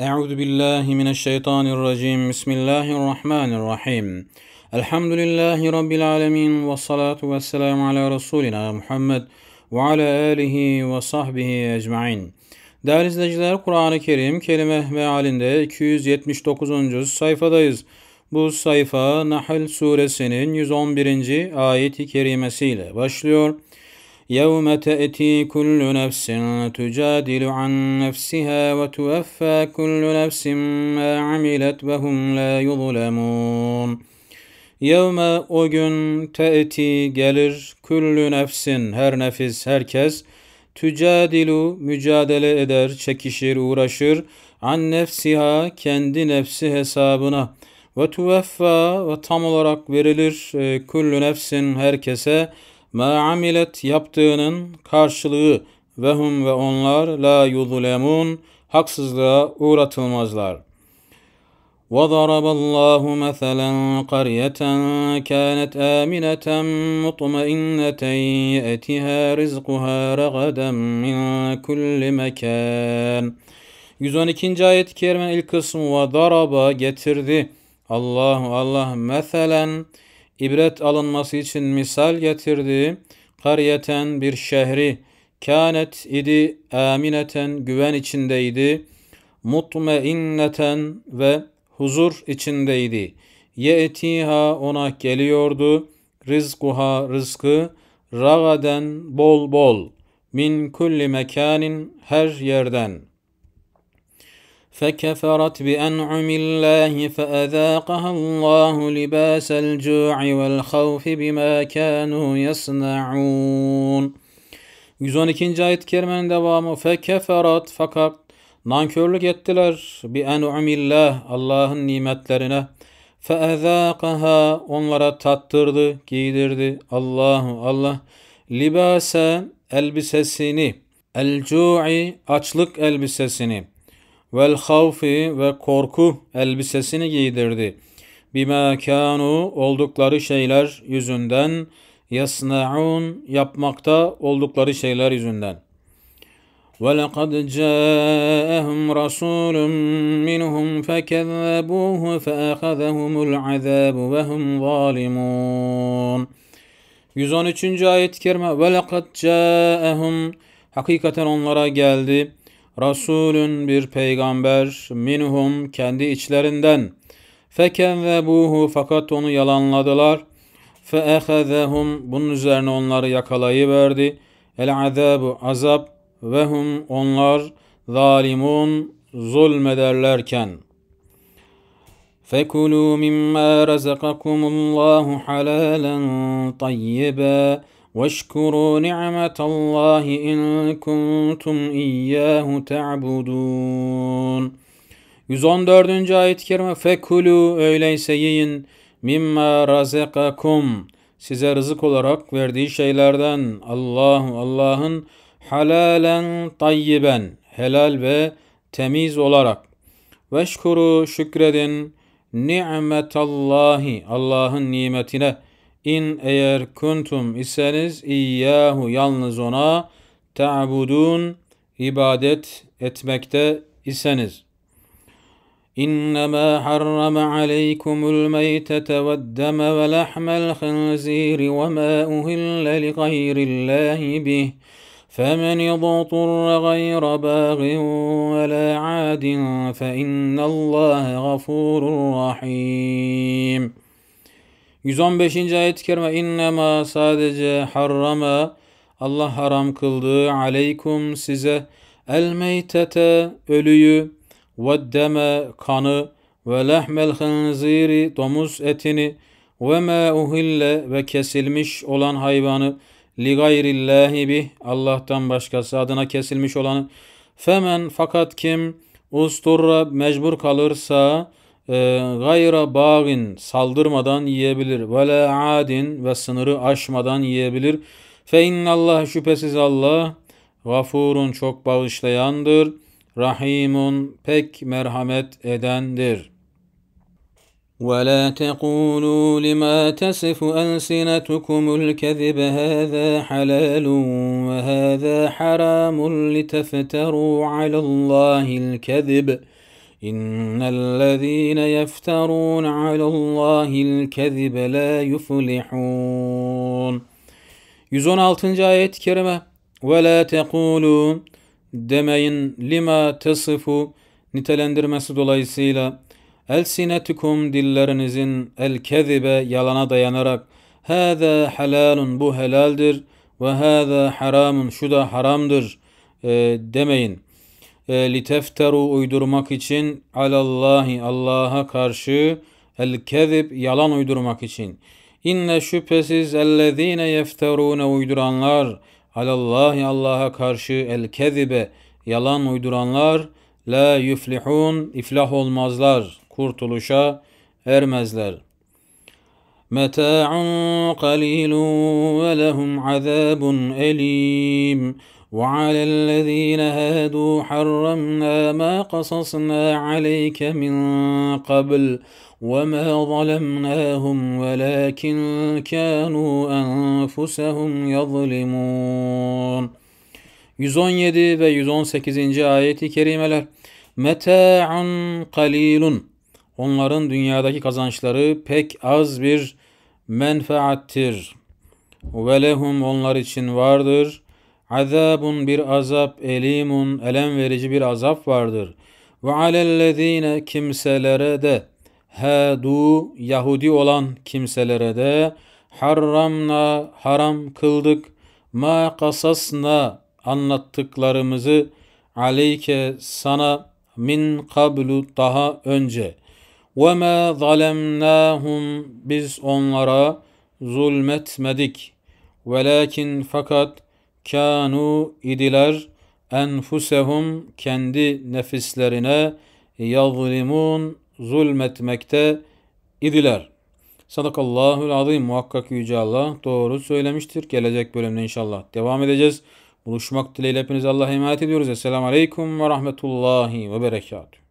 أعوذ بالله من الشيطان الرجيم بسم الله الرحمن الرحيم الحمد لله رب العالمين والصلاة Muhammed ve ala alihi ve sahbihi ecmain. Değerli izleyiciler Kur'an-ı Kerim kelime mealinde 279. sayfadayız. Bu sayfa Nahl suresinin 111. ayeti kerimesiyle başlıyor. يوم تأتي كل نفس تجادل عن نفسها وتوفى كل نفس ما عملت وهم لا يظلمون Yevme o gün te'ti gelir küllü nefsin her nefis herkes tücadilu mücadele eder çekişir uğraşır an nefsiha kendi nefsi hesabına ve tuveffa ve tam olarak verilir küllü e, nefsin herkese ma amilet yaptığının karşılığı ve hum ve onlar la yuzlemun haksızlığa uğratılmazlar. وضرب الله مثلا قرية كانت آمنة مطمئنة يأتها رزقها رغدا من كل مكان 112. ayet-i kerimenin ilk kısmı ve daraba getirdi. Allahu Allah meselen Allah, ibret alınması için misal getirdi. Kariyeten bir şehri kânet idi amineten güven içindeydi. Mutmainneten ve huzur içindeydi. Ye'tiha ona geliyordu. Rizkuha rızkı ragaden bol bol min kulli mekanin her yerden.'' فكفرت بأنعم الله فأذاقها الله لباس الجوع والخوف بما كانوا يصنعون 112. ayet-i kerimenin devamı fekeferat fakat nankörlük ettiler bi en'umillah Allah'ın nimetlerine feezakaha onlara tattırdı giydirdi Allahu Allah libase elbisesini el cu'i açlık elbisesini vel havfi ve korku elbisesini giydirdi. Bima kanu oldukları şeyler yüzünden yasnaun yapmakta oldukları şeyler yüzünden. وَلَقَدْ جَاءَهُمْ رَسُولٌ مِّنْهُمْ فَكَذَّبُوهُ فَأَخَذَهُمُ الْعَذَابُ وَهُمْ zalimun. 113. ayet-i kerime وَلَقَدْ جَاءَهُمْ Hakikaten onlara geldi. Rasulün bir peygamber minhum kendi içlerinden. Feken ve buhu fakat onu yalanladılar. Fe bunun üzerine onları yakalayıverdi. El azabu azap ve hum onlar zalimun zulmederlerken. فَكُلُوا مِمَّا رَزَقَكُمُ halalen حَلَالًا واشكروا نعمة الله إن كنتم إياه تعبدون 114. ayet-i kerime Fekulu öyleyse yiyin mimma razakakum size rızık olarak verdiği şeylerden Allahu Allah'ın halalen tayyiben helal ve temiz olarak veşkuru şükredin ni'metallahi Allah'ın nimetine İn eğer kuntum iseniz iyyahu yalnız ona ta'budun ibadet etmekte iseniz. إنما حرم عليكم الميتة والدم ولحم الخنزير وما أهل لغير الله به فمن اضطر غير باغ ولا عاد فإن الله غفور رحيم 115. ayet-i kerime innema sadece harrama Allah haram kıldı aleykum size el meytete ölüyü ve deme kanı ve lehmel hınziri domuz etini ve ma uhille ve kesilmiş olan hayvanı li gayrillahi bih Allah'tan başkası adına kesilmiş olanı femen fakat kim usturra mecbur kalırsa ee, gayra bağın saldırmadan yiyebilir. Ve la adin ve sınırı aşmadan yiyebilir. Fe Allah şüphesiz Allah gafurun çok bağışlayandır. Rahimun pek merhamet edendir. Ve ولا تقولوا لما تصف ألسنتكم الكذب هذا حلال وهذا حرام لتفتروا على الله الكذب إن الذين يفترون على الله الكذب لا يفلحون 116. ayet-i kerime ve la tekulu demeyin lima tasifu nitelendirmesi dolayısıyla elsinetukum dillerinizin el kezibe yalana dayanarak hâzâ helalun bu helaldir ve hâzâ haramun şu da haramdır e, demeyin. E, litefteru uydurmak için alallahi Allah'a karşı el kezib yalan uydurmak için. İnne şüphesiz ellezine yefterune uyduranlar alallahi Allah'a karşı el kezibe yalan uyduranlar la yuflihun iflah olmazlar kurtuluşa ermezler. Meta'un qalilun ve lehum azabun elim. وعلى الذين هادوا حرمنا ما قصصنا عليك من قبل وما ظلمناهم ولكن كانوا أنفسهم يظلمون 117 ve 118. ayeti kerimeler Meta'un kalilun Onların dünyadaki kazançları pek az bir menfaattir. Ve lehum onlar için vardır.'' Azabun bir azap, elimun elem verici bir azap vardır. Ve alellezine kimselere de hedu Yahudi olan kimselere de harramna haram kıldık ma kasasna anlattıklarımızı aleyke sana min kablu daha önce ve ma zalemnahum biz onlara zulmetmedik velakin fakat kanu idiler enfusehum kendi nefislerine yazlimun zulmetmekte idiler. Sadakallahul azim. Muhakkak Yüce Allah doğru söylemiştir. Gelecek bölümde inşallah devam edeceğiz. Buluşmak dileğiyle hepinize Allah'a emanet ediyoruz. Esselamu Aleyküm ve Rahmetullahi ve Berekatuhu.